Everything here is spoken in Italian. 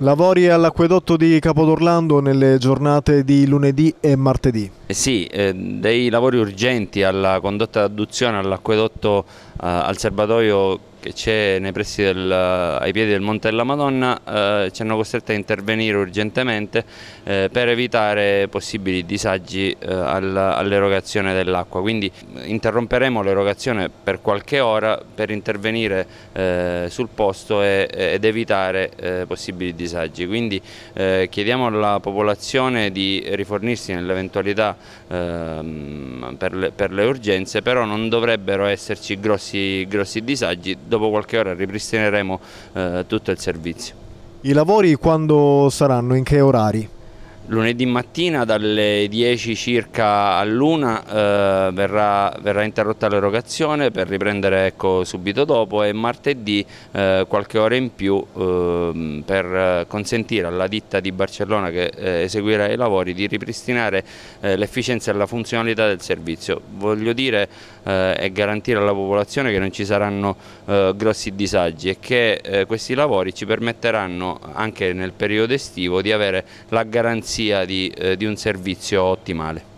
Lavori all'acquedotto di Capodorlando nelle giornate di lunedì e martedì. Eh sì, eh, dei lavori urgenti alla condotta d'adduzione all'acquedotto eh, al serbatoio che c'è nei pressi del, eh, ai piedi del Monte della Madonna eh, ci hanno costretto a intervenire urgentemente eh, per evitare possibili disagi eh, all'erogazione dell'acqua. Quindi interromperemo l'erogazione per qualche ora per intervenire eh, sul posto e, ed evitare eh, possibili disagi. Quindi chiediamo alla popolazione di rifornirsi nell'eventualità ehm, per, per, le urgenze, però non dovrebbero esserci grossi, grossi disagi dopo qualche ora ripristineremo eh, tutto il servizio. I lavori quando saranno? In che orari? Lunedì mattina dalle 10 circa all'una eh, verrà, verrà, interrotta l'erogazione per riprendere ecco, subito dopo e martedì eh, qualche ora in più eh, per consentire alla ditta di Barcellona che eh, eseguirà i lavori di ripristinare eh, l'efficienza e la funzionalità del servizio. Voglio dire eh, e garantire alla popolazione che non ci saranno grossi disagi e che questi lavori ci permetteranno anche nel periodo estivo di avere la garanzia garanzia di, eh, di un servizio ottimale.